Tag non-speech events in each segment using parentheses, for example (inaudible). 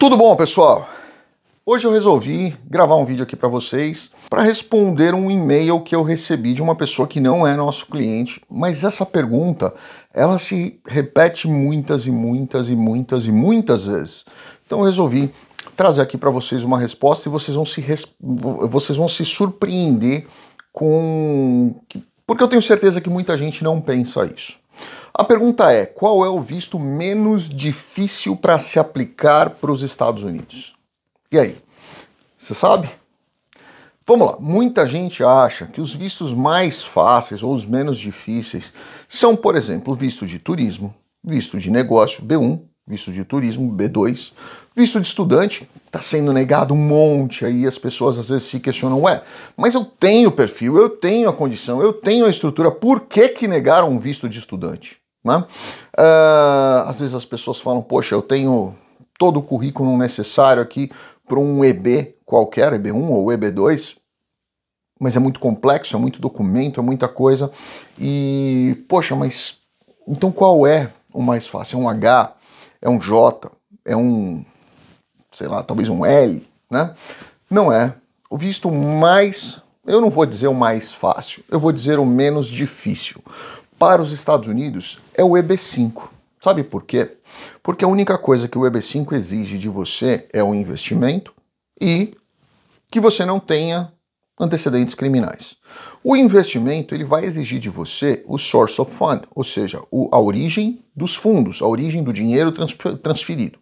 Tudo bom, pessoal? Hoje eu resolvi gravar um vídeo aqui para vocês para responder um e-mail que eu recebi de uma pessoa que não é nosso cliente, mas essa pergunta, ela se repete muitas e muitas e muitas e muitas vezes. Então eu resolvi trazer aqui para vocês uma resposta e vocês vão se vocês vão se surpreender com porque eu tenho certeza que muita gente não pensa isso. A pergunta é: qual é o visto menos difícil para se aplicar para os Estados Unidos? E aí? Você sabe? Vamos lá, muita gente acha que os vistos mais fáceis ou os menos difíceis são, por exemplo, visto de turismo, visto de negócio B1 visto de turismo, B2, visto de estudante, está sendo negado um monte aí, as pessoas às vezes se questionam, ué, mas eu tenho perfil, eu tenho a condição, eu tenho a estrutura, por que que negaram um visto de estudante? Né? Uh, às vezes as pessoas falam, poxa, eu tenho todo o currículo necessário aqui para um EB qualquer, EB1 ou EB2, mas é muito complexo, é muito documento, é muita coisa. E, poxa, mas então qual é o mais fácil? É um H? é um J, é um, sei lá, talvez um L, né? Não é. O visto mais, eu não vou dizer o mais fácil, eu vou dizer o menos difícil. Para os Estados Unidos é o EB5. Sabe por quê? Porque a única coisa que o EB5 exige de você é o investimento e que você não tenha antecedentes criminais. O investimento ele vai exigir de você o source of fund, ou seja, o, a origem dos fundos, a origem do dinheiro transferido.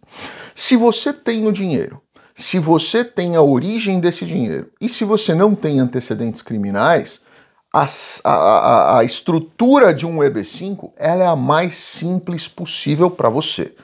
Se você tem o dinheiro, se você tem a origem desse dinheiro e se você não tem antecedentes criminais, a, a, a, estrutura de um EB5 ela é a mais simples possível para você.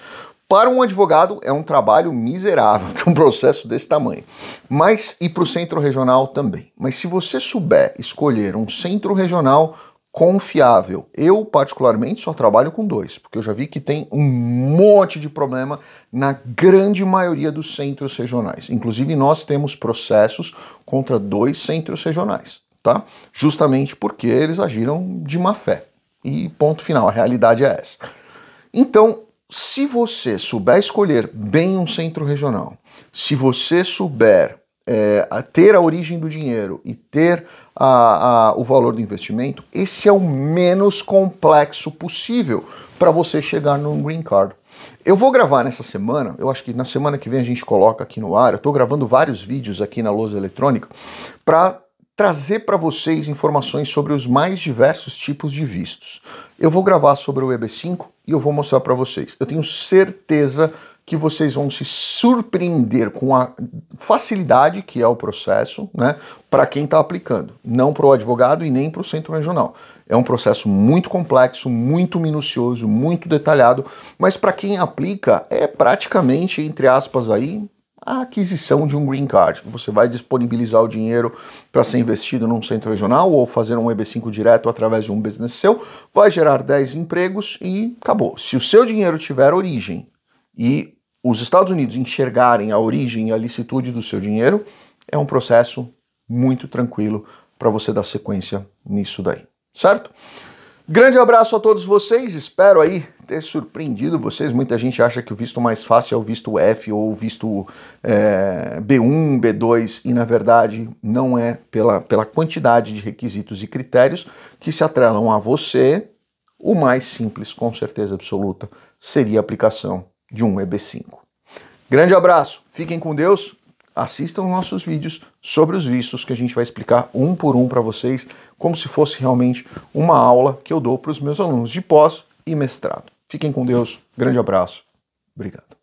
Para um advogado é um trabalho miserável que (laughs) um processo desse tamanho. Mas e para o centro regional também. Mas se você souber escolher um centro regional confiável, eu particularmente só trabalho com dois, porque eu já vi que tem um monte de problema na grande maioria dos centros regionais. Inclusive nós temos processos contra dois centros regionais, tá? Justamente porque eles agiram de má fé. E ponto final, a realidade é essa. Então, se você souber escolher bem um centro regional, se você souber é, ter a origem do dinheiro e ter a, a, o valor do investimento, esse é o menos complexo possível para você chegar num green card. Eu vou gravar nessa semana, eu acho que na semana que vem a gente coloca aqui no ar. Eu estou gravando vários vídeos aqui na Lousa Eletrônica para trazer para vocês informações sobre os mais diversos tipos de vistos. Eu vou gravar sobre o EB5 e eu vou mostrar para vocês. Eu tenho certeza que vocês vão se surpreender com a facilidade que é o processo, né, para quem está aplicando, não para o advogado e nem para o centro regional. É um processo muito complexo, muito minucioso, muito detalhado, mas para quem aplica é praticamente, entre aspas aí, a aquisição de um green card. Você vai disponibilizar o dinheiro para ser investido num centro regional ou fazer um EB5 direto através de um business seu, vai gerar 10 empregos e acabou. Se o seu dinheiro tiver origem e os Estados Unidos enxergarem a origem e a licitude do seu dinheiro, é um processo muito tranquilo para você dar sequência nisso daí, certo? Grande abraço a todos vocês, espero aí ter surpreendido vocês. Muita gente acha que o visto mais fácil é o visto F ou o visto é, B1, B2, e na verdade não é pela, pela quantidade de requisitos e critérios que se atrelam a você. O mais simples, com certeza absoluta, seria a aplicação de um EB5. Grande abraço, fiquem com Deus assistam nossos vídeos sobre os vistos que a gente vai explicar um por um para vocês, como se fosse realmente uma aula que eu dou para os meus alunos de pós e mestrado. Fiquem com Deus, grande abraço, obrigado.